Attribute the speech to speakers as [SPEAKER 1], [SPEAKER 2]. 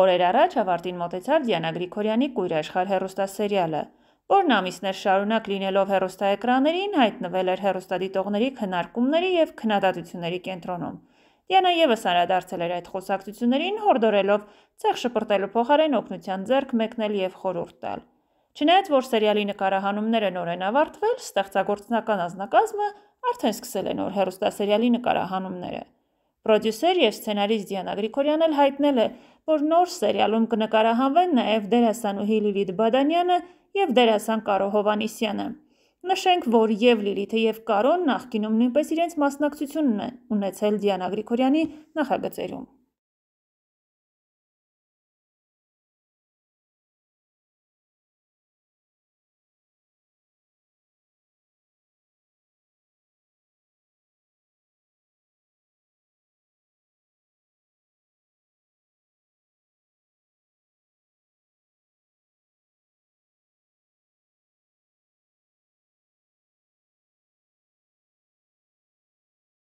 [SPEAKER 1] Օրեր առաջ ավարտին մոտեցավ Դիանա Գրիգորյանի «Կույրաշխարհ» հեռուստասերիալը, որն ամիսներ շարունակ լինելով հեռուստաէկրաներին հայտնվել էր հեռուստադիտողների քննարկումների և քննադատությունների կենտրոնում։ Դիանան ևս անդրադարձել էր այդ խոսակցություններին, հորդորելով ցեղ շպրտելու փոխարեն օգնության ձեռք մեկնել և խորհուրդ տալ։ Չնայած որ սերիալի նկարահանումները նոր են ավարտվել, ստեղծագործական անձնակազմը արդեն սկսել է նոր հեռուստասերիալի նկարահանումները։ Պրոդյուսեր եւ սցենարիստ Դիանա Գրիգորյանն էլ հայտնել է, որ նոր սերիալում կնկարահանվեն նաև դերասանուհի Լիլիթ Բադանյանը եւ դերասան Կարո Հովանիսյանը։ Նշենք, որ եւ Լիլիթը եւ Կարոն նախկինում նույնպես իրենց մասնակցությունն են ունեցել Դիանա Գրիգորյանի նախագծերում։